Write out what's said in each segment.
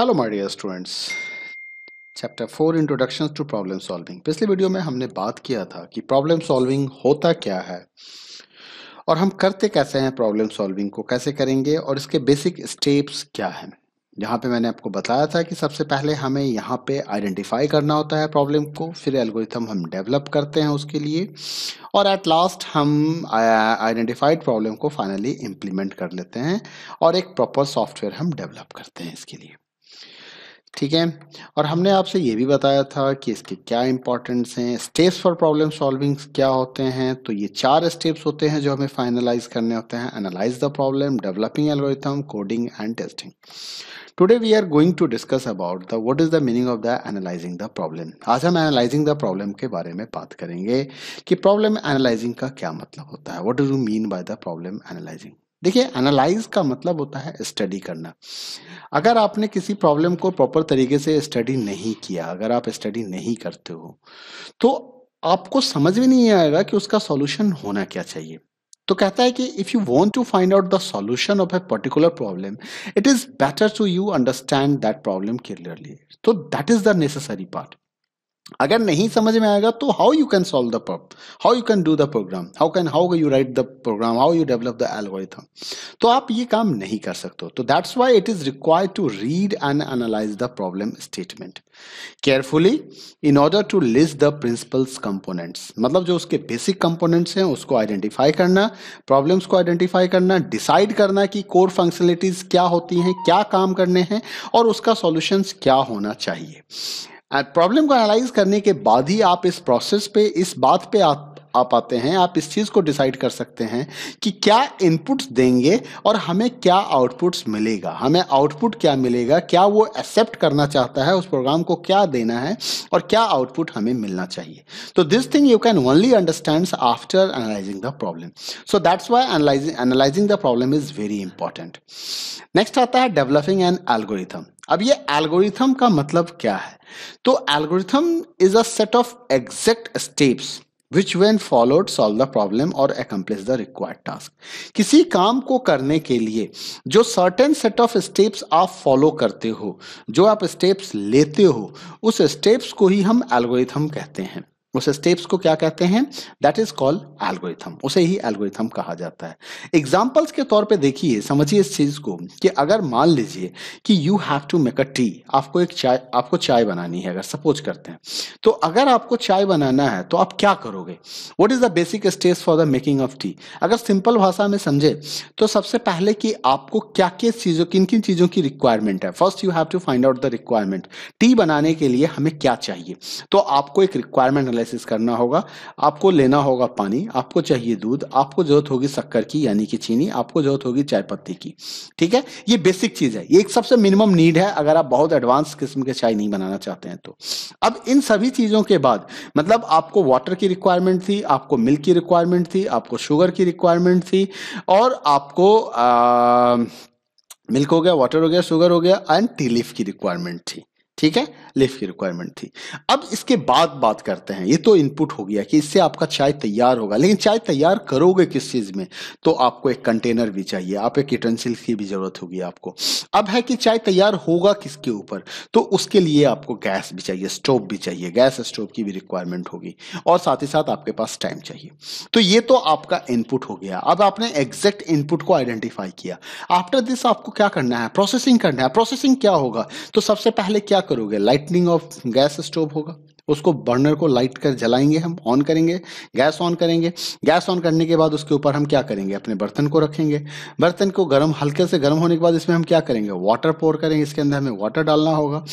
Hello my dear students chapter four introduction to problem solving पिछले video में हमने बात किया था कि प्रॉब्लम सॉल्विंग होता क्या है और हम करते कैसे हैं प्रॉब्लम सॉल्विंग को कैसे करेंगे और इसके बेसिक स्टेप्स क्या हैं यहाँ पे मैंने आपको बताया था कि सबसे पहले हमें यहाँ पे आइडेंटिफाई करना होता है प्रॉब्लम को फिर एल्गोरिथम हम डेवलप करते हैं उसके लिए और एट लास्ट हम आइडेंटिफाइड uh, प्रॉब्लम को फाइनली इम्प्लीमेंट कर लेते हैं और एक प्रॉपर सॉफ्टवेयर हम डेवलप करते हैं इसके लिए ठीक है और हमने आपसे ये भी बताया था कि इसके क्या इंपॉर्टेंट्स हैं स्टेप्स फॉर प्रॉब्लम सॉल्विंग क्या होते हैं तो ये चार स्टेप्स होते हैं जो हमें फाइनलाइज करने होते हैं analyse the problem developing algorithm coding and testing today we are going to discuss about the what is the meaning of the analysing the problem आज हम एनालाइजिंग द प्रॉब्लम के बारे में बात करेंगे कि प्रॉब्लम एनालाइजिंग का क्या मतलब होता है what do you mean by the problem analysing देखिए एनालाइज का मतलब होता है स्टडी करना अगर आपने किसी प्रॉब्लम को प्रॉपर तरीके से स्टडी नहीं किया अगर आप स्टडी नहीं करते हो तो आपको समझ भी नहीं आएगा कि उसका सॉल्यूशन होना क्या चाहिए तो कहता है कि if you want to find out the solution of a particular problem it is better to you understand that problem clearly तो that is the necessary part अगर नहीं समझ में आएगा तो how you can solve the how you can do the program how can how you write the program how you develop the algorithm तो आप ये काम नहीं कर सकते तो that's why it is required to read and analyze the problem statement carefully in order to list the principals components मतलब जो उसके बेसिक कंपोनेंट्स हैं उसको आइडेंटिफाई करना प्रॉब्लम्स को आइडेंटिफाई करना डिसाइड करना कि कोर फंक्शनलिटीज क्या होती हैं क्या काम करने हैं और उसका सॉल्यूशंस क्या होना चाहिए एंड प्रॉब्लम को एनालाइज करने के बाद ही आप इस प्रोसेस पे इस बात पे आप आ पाते हैं आप इस चीज़ को डिसाइड कर सकते हैं कि क्या इनपुट्स देंगे और हमें क्या आउटपुट्स मिलेगा हमें आउटपुट क्या मिलेगा क्या वो एक्सेप्ट करना चाहता है उस प्रोग्राम को क्या देना है और क्या आउटपुट हमें मिलना चाहिए तो this thing you can only understand after analyzing the problem so that's wising analyzing analyzing the problem is very important next आता है डेवलपिंग एन एल्गोरिथम अब ये एल्गोरिथम का मतलब क्या है तो algorithm is a set of exact steps which when followed solve the problem और अकम्प्लिश द रिक्वायर्ड टास्क किसी काम को करने के लिए जो सर्टेन सेट ऑफ स्टेप्स आप फॉलो करते हो जो आप स्टेप्स लेते हो उस स्टेप्स को ही हम एल्गोरिथम कहते हैं उस स्टेप्स को क्या कहते हैं दैट इज कॉल्ड एल्गोरिथम उसे ही एल्गोरिथम कहा जाता है एग्जाम्पल्स के तौर पे देखिए समझिए इस चीज को कि अगर मान लीजिए कि you have to make a tea आपको एक चाय आपको चाय बनानी है अगर सपोज करते हैं तो अगर आपको चाय बनाना है तो आप क्या करोगे what is the basic steps for the making of tea अगर सिंपल भाषा में समझे तो सबसे पहले कि आपको क्या क्या चीजों किन किन चीजों की रिक्वायरमेंट है first you have to find out the requirement tea बनाने के लिए हमें क्या चाहिए तो आपको एक रिक्वायरमेंट एनालिसिस करना होगा आपको लेना होगा पानी आपको चाहिए दूध आपको जरूरत होगी शक्कर की यानी कि चीनी आपको जरूरत होगी चाय पत्ती की ठीक है ये बेसिक चीज है ये एक सबसे मिनिमम नीड है अगर आप बहुत एडवांस किस्म के चाय नहीं बनाना चाहते हैं तो अब इन सभी चीजों के बाद मतलब आपको वाटर की रिक्वायरमेंट थी आपको मिल्क की रिक्वायरमेंट थी आपको शुगर की रिक्वायरमेंट थी और आपको मिल्क हो गया वाटर हो गया शुगर हो गया एंड टी लीफ की रिक्वायरमेंट थी ठीक है लिफ्ट की रिक्वायरमेंट थी अब इसके बाद बात करते हैं ये तो इनपुट हो गया कि इससे आपका चाय तैयार होगा लेकिन चाय तैयार करोगे किस चीज़ में तो आपको एक कंटेनर भी चाहिए आप एक यूटेंसिल्स की भी ज़रूरत होगी आपको अब है कि चाय तैयार होगा किसके ऊपर तो उसके लिए आपको गैस भी चाहिए स्टोव भी चाहिए गैस स्टोव की भी रिक्वायरमेंट होगी और साथ ही साथ आपके पास टाइम चाहिए तो ये तो आपका इनपुट हो गया अब आपने एग्जैक्ट इनपुट को आइडेंटिफाई किया आफ्टर दिस आपको क्या करना है प्रोसेसिंग करना है प्रोसेसिंग क्या होगा तो सबसे पहले क्या करोगे लाइटनिंग ऑफ गैस स्टोव होगा उसको बर्नर को लाइट कर जलाएंगे हम ऑन करेंगे गैस ऑन करेंगे गैस ऑन करने के बाद उसके ऊपर हम क्या करेंगे अपने बर्तन को रखेंगे बर्तन को गर्म हल्के से गर्म होने के बाद इसमें हम क्या करेंगे वाटर पोर करेंगे इसके अंदर हमें वाटर डालना होगा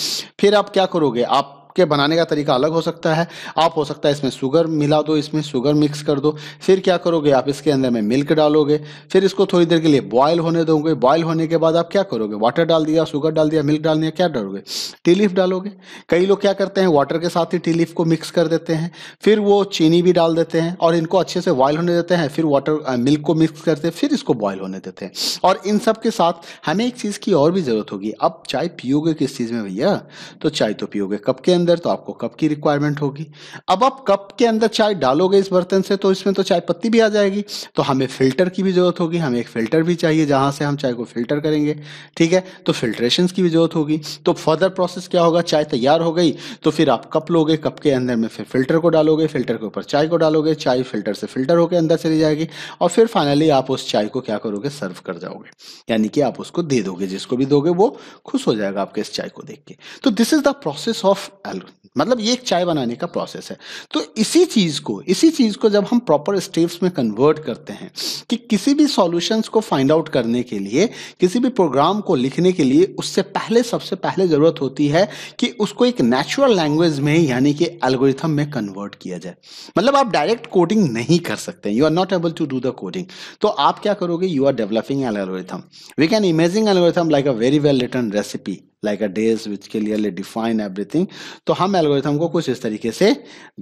फिर आप क्या करोगे आप आपके बनाने का तरीका अलग हो सकता है आप हो सकता है इसमें शुगर मिला दो इसमें शुगर मिक्स कर दो फिर क्या करोगे आप इसके अंदर में मिल्क डालोगे फिर इसको थोड़ी देर के लिए बॉयल होने दोगे बॉयल होने के बाद आप क्या करोगे वाटर डाल दिया शुगर डाल दिया मिल्क डाल दिया क्या डालोगे टी लीफ डालोगे कई लोग क्या करते हैं वाटर के साथ ही टी लीफ को मिक्स कर देते हैं फिर वो चीनी भी डाल देते हैं और इनको अच्छे से बॉयल होने देते हैं फिर वाटर मिल्क को मिक्स करते हैं फिर इसको बॉयल होने देते हैं और इन सब के साथ हमें एक चीज़ की और भी ज़रूरत होगी अब चाय पियोगे किस चीज़ में भैया तो चाय तो पियोगे कप के अंदर अंदर तो आपको कप की रिक्वायरमेंट होगी अब आप कप के अंदर चाय डालोगे इस बर्तन से तो इसमें तो चाय पत्ती भी आ जाएगी तो हमें फिल्टर की भी ज़रूरत होगी हमें एक फिल्टर भी चाहिए जहां से हम चाय को फिल्टर करेंगे ठीक है तो फिल्ट्रेशन की भी ज़रूरत होगी तो फर्दर प्रोसेस क्या होगा चाय तैयार हो गई तो फिर आप कप लोगे कप के अंदर में फिर फिल्टर को डालोगे फिल्टर के ऊपर चाय को डालोगे चाय फिल्टर से फिल्टर होकर अंदर चली जाएगी और फिर फाइनली आप उस चाय को क्या करोगे सर्व कर जाओगे यानी कि आप उसको दे दोगे जिसको भी दोगे वो खुश हो जाएगा आपके इस चाय को देख के तो this is the process of हल मतलब ये एक चाय बनाने का प्रोसेस है तो इसी चीज़ को इसी चीज़ को जब हम प्रॉपर स्टेप्स में कन्वर्ट करते हैं कि किसी भी सॉल्यूशंस को फाइंड आउट करने के लिए किसी भी प्रोग्राम को लिखने के लिए उससे पहले सबसे पहले ज़रूरत होती है कि उसको एक नेचुरल लैंग्वेज में यानी कि एल्गोरिथम में कन्वर्ट किया जाए मतलब आप डायरेक्ट कोडिंग नहीं कर सकते you are not able to do the coding तो आप क्या करोगे यू आर डेवलपिंग एल algorithm we can imaging algorithm like a very well written recipe like a days which clearly define everything तो हम एल्गोरिथम को कुछ इस तरीके से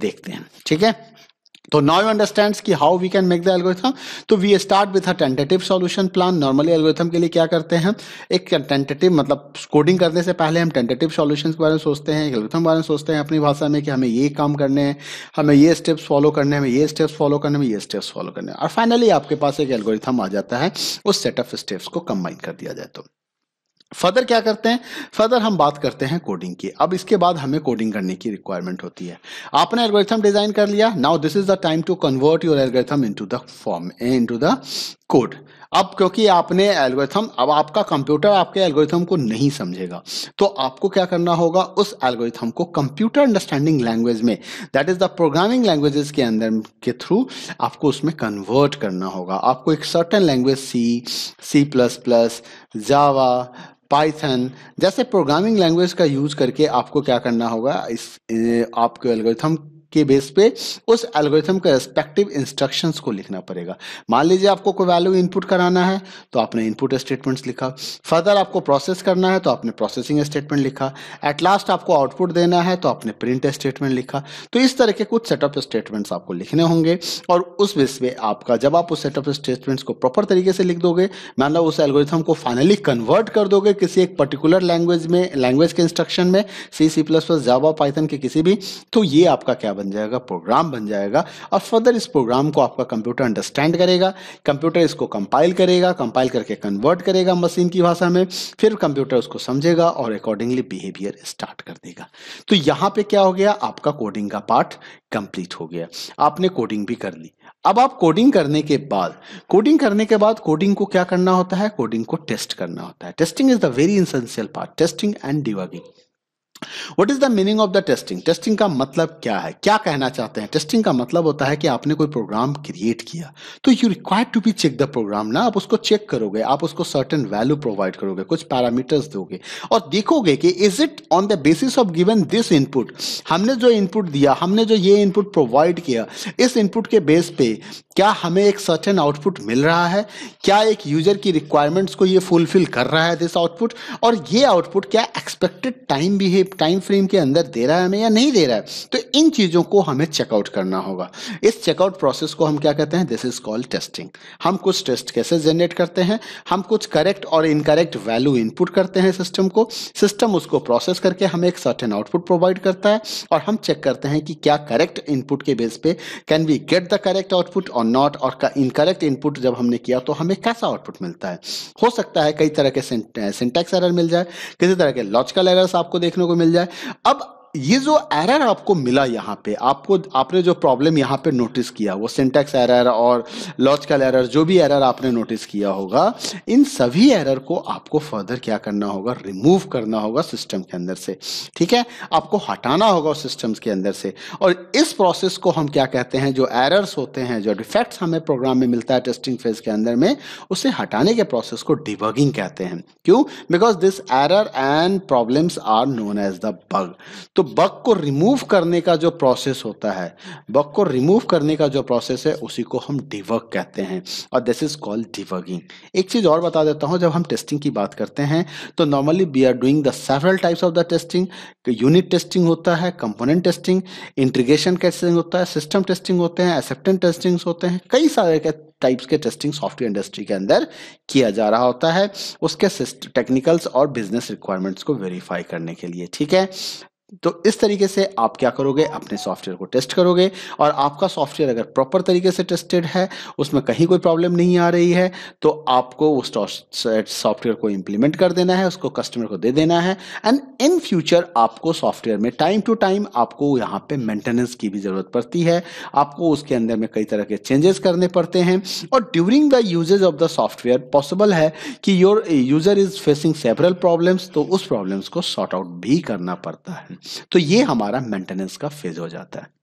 देखते हैं ठीक है तो नाउ यू अंडरस्टैंड कि how we can make the algorithm तो we start with a tentative solution plan normally algorithm के लिए क्या करते हैं एक टेंटेटिव मतलब कोडिंग करने से पहले हम टेंटेटिव सॉल्यूशन के बारे में सोचते हैं एल्गोरिथम के बारे में सोचते हैं अपनी भाषा में कि हमें ये काम करने हैं हमें ये स्टेप्स फॉलो करने हमें ये स्टेप्स फॉलो करने हमें ये स्टेप्स फॉलो करने और फाइनली आपके पास एक एल्गोरिथम आ जाता है उस सेट ऑफ स्टेप्स को कंबाइन कर दिया जाए तो फर्दर क्या करते हैं फर्दर हम बात करते हैं कोडिंग की अब इसके बाद हमें कोडिंग करने की रिक्वायरमेंट होती है आपने एल्गोरिथम डिजाइन कर लिया now this is the time to convert your algorithm into the form into the code अब क्योंकि आपने एल्गोरिथम अब आपका कंप्यूटर आपके एल्गोरिथम को नहीं समझेगा तो आपको क्या करना होगा उस एल्गोरिथम को कंप्यूटर अंडरस्टैंडिंग लैंग्वेज में that is the programming languages के अंदर के थ्रू आपको उसमें कन्वर्ट करना होगा आपको एक certain language C C plus plus Java Python जैसे प्रोग्रामिंग लैंग्वेज का यूज करके आपको क्या करना होगा इस आपके एल्गोरिथम के बेस पे उस एल्गोरिथम के रेस्पेक्टिव इंस्ट्रक्शंस को लिखना पड़ेगा मान लीजिए आपको कोई वैल्यू इनपुट कराना है तो आपने इनपुट स्टेटमेंट्स लिखा फर्दर आपको प्रोसेस करना है तो आपने प्रोसेसिंग स्टेटमेंट लिखा एट लास्ट आपको आउटपुट देना है तो आपने प्रिंट स्टेटमेंट लिखा तो इस तरह के कुछ सेटअप स्टेटमेंट्स आपको लिखने होंगे और उस बेस पे आपका जब आप उस सेटअप स्टेटमेंट्स को प्रॉपर तरीके से लिख दोगे मतलब उस एल्गोरिथम को फाइनली कन्वर्ट कर दोगे किसी एक पर्टिकुलर लैंग्वेज में लैंग्वेज के इंस्ट्रक्शन में C C plus plus Java Python के किसी भी तो ये आपका क्या बन बन जाएगा प्रोग्राम बन जाएगा और फर्दर इस प्रोग्राम को आपका कंप्यूटर अंडरस्टैंड करेगा कंप्यूटर इसको कंपाइल करेगा कंपाइल करके कन्वर्ट करेगा मशीन की भाषा में फिर कंप्यूटर उसको समझेगा और अकॉर्डिंगली बिहेवियर स्टार्ट कर देगा तो यहाँ पे क्या हो गया आपका कोडिंग का पार्ट कंप्लीट हो गया आपने कोडिंग भी कर ली अब आप कोडिंग करने के बाद कोडिंग करने के बाद कोडिंग को क्या करना होता है कोडिंग को टेस्ट करना होता है testing is the very essential part testing and debugging what is the meaning of the testing testing का मतलब क्या है क्या कहना चाहते हैं टेस्टिंग का मतलब होता है कि आपने कोई प्रोग्राम क्रिएट किया तो you require to be check the program ना आप उसको चेक करोगे आप उसको सर्टन वैल्यू प्रोवाइड करोगे कुछ पैरामीटर्स दोगे और देखोगे कि is it on the basis of given this input हमने जो इनपुट दिया हमने जो ये इनपुट प्रोवाइड किया इस इनपुट के बेस पे क्या हमें एक सर्टन आउटपुट मिल रहा है क्या एक यूजर की रिक्वायरमेंट्स को ये फुलफिल कर रहा है दिस आउटपुट और ये आउटपुट क्या expected time behave time frame के अंदर दे रहा है हमें या नहीं दे रहा है तो इन चीज़ों को हमें चेकआउट करना होगा इस चेकआउट प्रोसेस को हम क्या कहते हैं दिस इज कॉल्ड टेस्टिंग हम कुछ टेस्ट कैसे जनरेट करते हैं हम कुछ करेक्ट और इनकरेक्ट वैल्यू इनपुट करते हैं सिस्टम को सिस्टम उसको प्रोसेस करके हमें एक सर्टेन आउटपुट प्रोवाइड करता है और हम चेक करते हैं कि क्या करेक्ट इनपुट के बेस पे can we get the correct output और नॉट और इनकरेक्ट इनपुट जब हमने किया तो हमें कैसा आउटपुट मिलता है हो सकता है कई तरह के सिंटैक्स एरर मिल जाए किसी तरह के लॉजिकल एरर्स आपको देखने को मिल जाए अब ये जो एरर आपको मिला यहाँ पे आपको आपने जो प्रॉब्लम यहाँ पे नोटिस किया वो सिंटेक्स एरर और लॉजिकल एरर जो भी एरर आपने नोटिस किया होगा इन सभी एरर को आपको फर्दर क्या करना होगा रिमूव करना होगा सिस्टम के अंदर से ठीक है आपको हटाना होगा उस सिस्टम के अंदर से और इस प्रोसेस को हम क्या कहते हैं जो एरर्स होते हैं जो डिफेक्ट्स हमें प्रोग्राम में मिलता है टेस्टिंग फेज के अंदर में उसे हटाने के प्रोसेस को डिबगिंग कहते हैं क्यों because this error and problems are known as the bug तो बग को रिमूव करने का जो प्रोसेस होता है बग को रिमूव करने का जो प्रोसेस है उसी को हम डिवग कहते हैं और दिस इज कॉल्ड डिवगिंग एक चीज और बता देता हूं जब हम टेस्टिंग की बात करते हैं तो normally we are doing the several types of the testing unit testing होता है कंपोनेंट टेस्टिंग इंट्रीगेशन टेस्टिंग होता है सिस्टम टेस्टिंग होते हैं एसेप्टेंट टेस्टिंग होते हैं कई सारे टाइप्स के टेस्टिंग सॉफ्टवेयर इंडस्ट्री के अंदर किया जा रहा होता है उसके टेक्निकल्स और बिजनेस रिक्वायरमेंट्स को वेरीफाई करने के लिए ठीक है तो इस तरीके से आप क्या करोगे अपने सॉफ्टवेयर को टेस्ट करोगे और आपका सॉफ्टवेयर अगर प्रॉपर तरीके से टेस्टेड है उसमें कहीं कोई प्रॉब्लम नहीं आ रही है तो आपको उस सॉफ्टवेयर को इम्प्लीमेंट कर देना है उसको कस्टमर को दे देना है एंड इन फ्यूचर आपको सॉफ्टवेयर में टाइम टू टाइम आपको यहाँ पे मेंटेनेंस की भी ज़रूरत पड़ती है आपको उसके अंदर में कई तरह के चेंजेस करने पड़ते हैं और during the usages of the software possible है कि your user is facing several problems तो उस प्रॉब्लम्स को सॉर्ट आउट भी करना पड़ता है तो ये हमारा मेंटेनेंस का फेज हो जाता है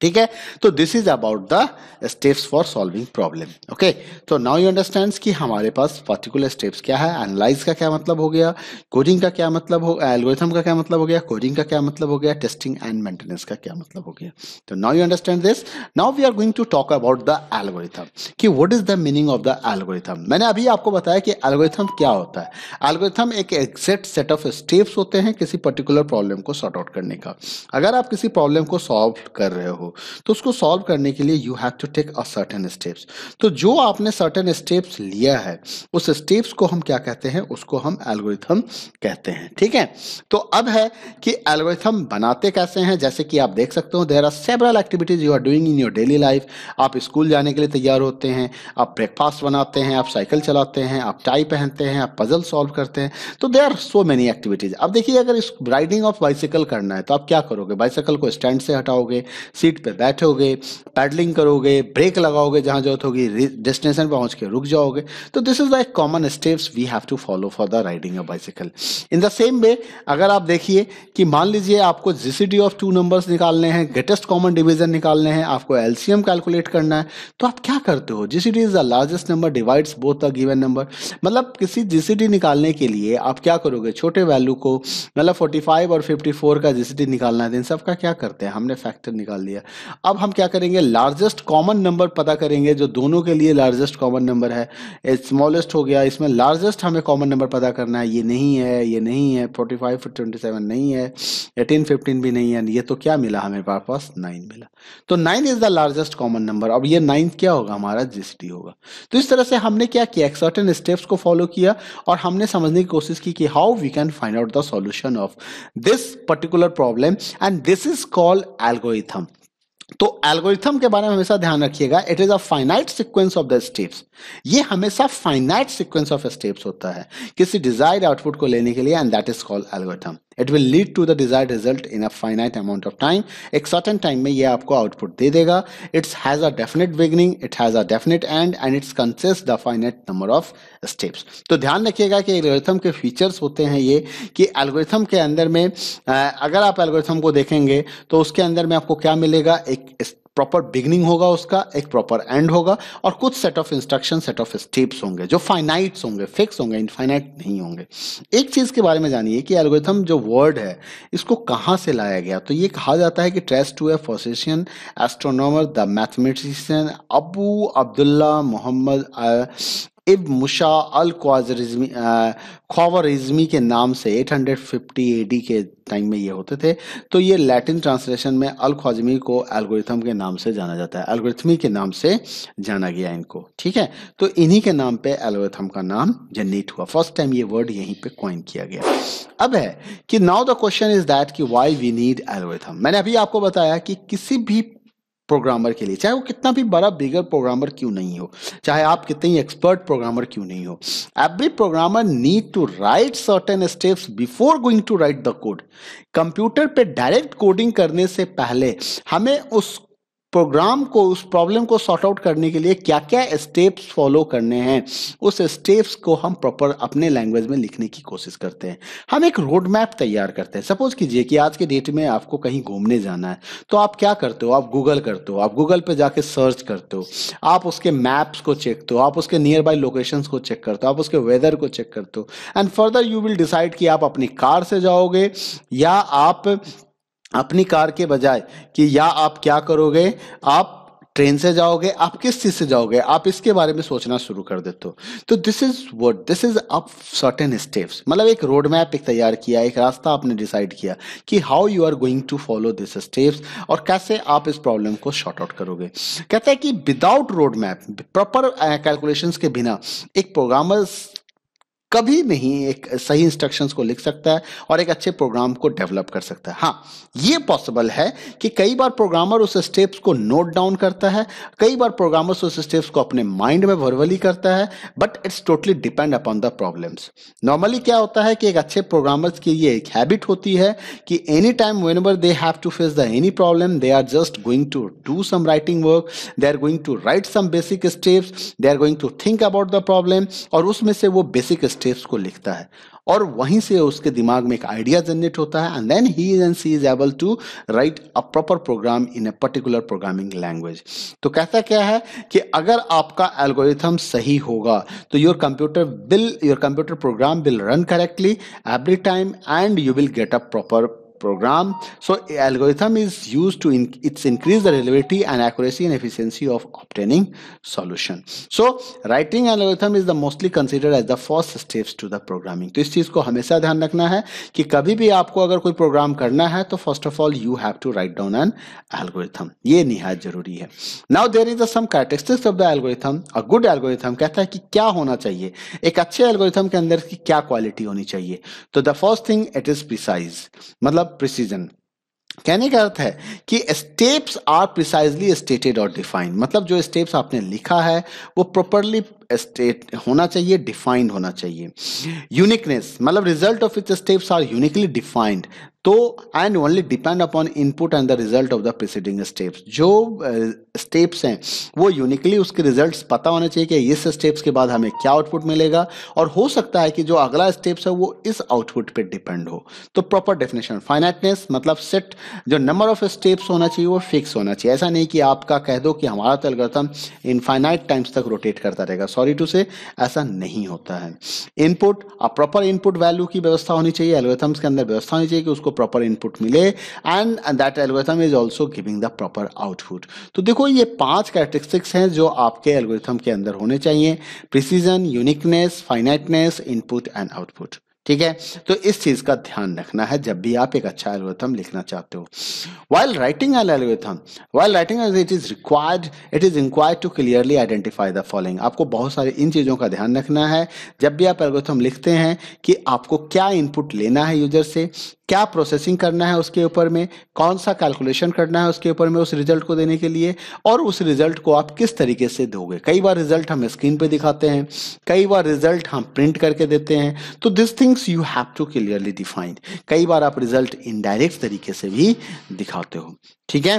ठीक है तो this is about the steps for solving problem okay तो नाउ यू अंडरस्टैंड कि हमारे पास पर्टिकुलर स्टेप्स क्या है एनालाइज का क्या मतलब हो गया कोडिंग का क्या मतलब हो एल्गोरिथम का क्या मतलब हो गया कोडिंग का क्या मतलब हो गया टेस्टिंग एंड मेंटेनेंस का क्या मतलब हो गया तो now you understand this now we are going to talk about the algorithm कि what is the meaning of the algorithm मैंने अभी आपको बताया कि एल्गोरिथम क्या होता है एल्गोरिथम एक एग्जैक्ट सेट ऑफ स्टेप्स होते हैं किसी पर्टिकुलर प्रॉब्लम को सॉर्ट आउट करने का अगर आप किसी प्रॉब्लम को सॉल्व कर रहे हो हो तो उसको सॉल्व करने के लिए you have to take a certain steps तो जो आपने सर्टेन स्टेप्स लिया है उस स्टेप्स को हम क्या कहते हैं उसको हम एल्गोरिथम कहते हैं ठीक है तो अब है कि एल्गोरिथम बनाते कैसे हैं जैसे कि आप देख सकते हो there are several activities you are doing in your daily life आप स्कूल जाने के लिए तैयार होते हैं आप ब्रेकफास्ट बनाते हैं आप साइकिल चलाते हैं आप टाई पहनते हैं आप पजल सॉल्व करते हैं तो they are so many activities अब देखिए अगर इस राइडिंग ऑफ बाइसिकल करना है तो आप क्या करोगे बाइसिकल को स्टैंड से हटाओगे सीट सीट पे बैठोगे पैडलिंग करोगे ब्रेक लगाओगे जहाँ जरूरत होगी डेस्टिनेशन पहुँच के रुक जाओगे तो this is like common steps we have to follow for the riding a bicycle in the same way अगर आप देखिए कि मान लीजिए आपको जीसीडी ऑफ टू नंबर्स निकालने हैं ग्रेटेस्ट कॉमन डिविजन निकालने हैं आपको एलसीएम कैलकुलेट करना है तो आप क्या करते हो GCD is the largest number divides both the given number मतलब किसी जीसीडी निकालने के लिए आप क्या करोगे छोटे वैल्यू को मतलब 45 और 54 का जीसीडी निकालना है इन सब का क्या करते हैं हमने फैक्टर निकाल लिया गया अब हम क्या करेंगे लार्जेस्ट कॉमन नंबर पता करेंगे जो दोनों के लिए लार्जेस्ट कॉमन नंबर है स्मॉलेस्ट हो गया इसमें लार्जेस्ट हमें कॉमन नंबर पता करना है ये नहीं है ये नहीं है फोर्टी फाइव ट्वेंटी सेवन नहीं है एटीन फिफ्टीन भी नहीं है ये तो क्या मिला हमें पास पास नाइन मिला तो nine is the largest common number अब ये नाइन्थ क्या होगा हमारा जीसीडी होगा तो इस तरह से हमने क्या किया एक सर्टेन स्टेप्स को फॉलो किया और हमने समझने की कोशिश की कि how we can find out the solution of this particular problem and this is called algorithm तो एल्गोरिथम के बारे में हमेशा ध्यान रखिएगा it is a finite sequence of the steps ये हमेशा फाइनाइट सीक्वेंस ऑफ स्टेप्स होता है किसी डिजायर्ड आउटपुट को लेने के लिए and that is called algorithm it will lead to the desire result in a finite amount of time एक सर्टन टाइम में ये आपको आउटपुट दे देगा it's has a definite beginning it has a definite end and it's consist the finite number of steps तो ध्यान रखिएगा कि एल्गोरिथम के फीचर्स होते हैं ये कि एल्गोरिथम के अंदर में अगर आप एल्गोरिथम को देखेंगे तो उसके अंदर में आपको क्या मिलेगा एक प्रॉपर बिगनिंग होगा उसका एक प्रॉपर एंड होगा और कुछ set of instruction set of steps होंगे जो फाइनाइट्स होंगे फिक्स होंगे इनफाइनाइट नहीं होंगे एक चीज़ के बारे में जानिए कि एल्गोरिथम जो वर्ड है इसको कहाँ से लाया गया तो ये कहा जाता है कि trace to a physician astronomer the mathematician Abu Abdullah Muhammad ibn Musa अल ख्वाजरिज्मी के नाम से 850 एडी के टाइम में ये होते थे तो ये लैटिन ट्रांसलेशन में अल ख्वाजमी को एल्गोरिथम के नाम से जाना जाता है एल्गोरिथमी के नाम से जाना गया इनको ठीक है तो इन्हीं के नाम पे एल्गोरिथम का नाम जनरेट हुआ फर्स्ट टाइम ये वर्ड यहीं पे कॉइन किया गया अब है कि now the question is that कि वाई वी नीड एल्गोरिथम मैंने अभी आपको बताया कि किसी भी प्रोग्रामर के लिए चाहे वो कितना भी बड़ा बिगर प्रोग्रामर क्यों नहीं हो चाहे आप कितने एक्सपर्ट प्रोग्रामर क्यों नहीं हो every programmer need to write certain steps before going to write the code computer पे डायरेक्ट कोडिंग करने से पहले हमें उस प्रोग्राम को उस प्रॉब्लम को सॉर्ट आउट करने के लिए क्या क्या स्टेप्स फॉलो करने हैं उस स्टेप्स को हम प्रॉपर अपने लैंग्वेज में लिखने की कोशिश करते हैं हम एक रोड मैप तैयार करते हैं सपोज कीजिए कि आज के डेट में आपको कहीं घूमने जाना है तो आप क्या करते हो आप गूगल करते हो आप गूगल पर जाके सर्च करते हो आप उसके मैप्स को चेक करते हो आप उसके नियर बाई लोकेशंस को चेक करते हो आप उसके वेदर को चेक करते हो and further you will decide कि आप अपनी कार से जाओगे या आप अपनी कार के बजाय कि या आप क्या करोगे आप ट्रेन से जाओगे आप किस चीज से जाओगे आप इसके बारे में सोचना शुरू कर देते हो तो this is what this is up certain steps मतलब एक रोड मैप एक तैयार किया एक रास्ता आपने डिसाइड किया कि how you are going to follow this steps और कैसे आप इस प्रॉब्लम को शॉर्ट आउट करोगे कहता है कि without road map proper calculation के बिना एक प्रोग्रामर कभी नहीं एक सही इंस्ट्रक्शंस को लिख सकता है और एक अच्छे प्रोग्राम को डेवलप कर सकता है हाँ ये पॉसिबल है कि कई बार प्रोग्रामर उस स्टेप्स को नोट डाउन करता है कई बार प्रोग्रामर्स उस स्टेप्स को अपने माइंड में वर्वली करता है but it's totally depend upon the problems normally क्या होता है कि एक अच्छे प्रोग्रामर्स की ये एक हैबिट होती है कि any time whenever they have to face the any problem they are just going to do some writing work they are going to write some basic steps they are going to think about the problem और उसमें से वो basic steps को लिखता है और वहीं से उसके दिमाग में एक आइडिया जनरेट होता है and then he is and she is able to write a proper program in a particular programming language तो कहता क्या है कि अगर आपका एल्गोरिथम सही होगा तो your computer will your computer program will run correctly every time and you will get a proper program. So algorithm is used to in, it's increase the reliability and accuracy and efficiency of obtaining solution. So writing algorithm is the mostly considered as the first steps to the programming. तो इस चीज को हमेशा ध्यान रखना है कि कभी भी आपको अगर कोई प्रोग्राम करना है तो first of all you have to write down an algorithm ये निहायत जरूरी है now there is some characteristics of the algorithm a good algorithm कहता है कि क्या होना चाहिए एक अच्छे एल्गोरिथम के अंदर की क्या क्वालिटी होनी चाहिए तो the first thing it is precise मतलब प्रिसीजन कहने का अर्थ है कि स्टेप्स आर प्रिसाइजली स्टेटेड और डिफाइंड मतलब जो स्टेप्स आपने लिखा है वो प्रॉपरली स्टेट होना चाहिए डिफाइंड होना चाहिए यूनिकनेस मतलब result of its steps are uniquely defined तो and only depend upon input and the result of the preceding steps जो स्टेप्स हैं वो यूनिकली उसके रिजल्ट्स पता होने चाहिए कि इस स्टेप्स के बाद हमें क्या आउटपुट मिलेगा और हो सकता है कि जो अगला स्टेप्स है वो इस आउटपुट पे डिपेंड हो तो प्रॉपर डेफिनेशन फाइनाइटनेस मतलब सेट जो नंबर ऑफ स्टेप्स होना चाहिए वो फिक्स होना चाहिए ऐसा नहीं कि आपका कह दो कि हमारा तो एल्गोरिथम इनफाइनाइट टाइम्स तक रोटेट करता रहेगा सॉरी सॉरी टू से ऐसा नहीं होता है इनपुट प्रॉपर इनपुट वैल्यू की व्यवस्था होनी चाहिए एल्गोथम्स के अंदर व्यवस्था होनी चाहिए कि उसको प्रॉपर इनपुट मिले and that algorithm is also giving the proper output तो देखो ये पांच कैरेक्टरिस्टिक्स हैं जो आपके एल्गोथम के अंदर होने चाहिए precision uniqueness finiteness input and output ठीक है तो इस चीज का ध्यान रखना है जब भी आप एक अच्छा एल्गोरिथम लिखना चाहते हो वाइल राइटिंग एल algorithm while writing it is required it is required to clearly identify the following आपको बहुत सारे इन चीजों का ध्यान रखना है जब भी आप एल्गोरिथम लिखते हैं कि आपको क्या इनपुट लेना है यूजर से क्या प्रोसेसिंग करना है उसके ऊपर में कौन सा कैलकुलेशन करना है उसके ऊपर में उस रिजल्ट को देने के लिए और उस रिजल्ट को आप किस तरीके से दोगे कई बार रिजल्ट हम स्क्रीन पे दिखाते हैं कई बार रिजल्ट हम प्रिंट करके देते हैं तो this thing things you have to clearly defined कई बार आप रिजल्ट इनडायरेक्ट तरीके से भी दिखाते हो ठीक है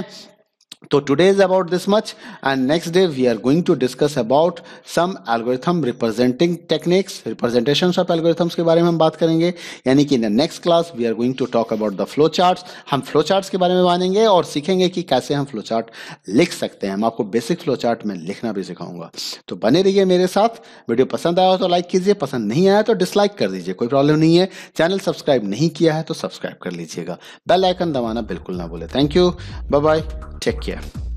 तो today is about this much and next day we are going to discuss about some algorithm representing techniques representation of algorithms के बारे में हम बात करेंगे यानी कि in the next class we are going to talk about the flow chart हम flow chart के बारे में मानेंगे और सीखेंगे कि कैसे हम फ्लो चार्ट लिख सकते हैं हम आपको बेसिक फ्लो चार्ट में लिखना भी सिखाऊंगा तो बने रहिए मेरे साथ वीडियो पसंद आया हो तो लाइक कीजिए पसंद नहीं आया तो डिसलाइक कर दीजिए कोई प्रॉब्लम नहीं है चैनल सब्सक्राइब नहीं किया है तो सब्सक्राइब कर लीजिएगा बेल आइकन दबाना बिल्कुल ना बोले thank you bye bye take care Америке.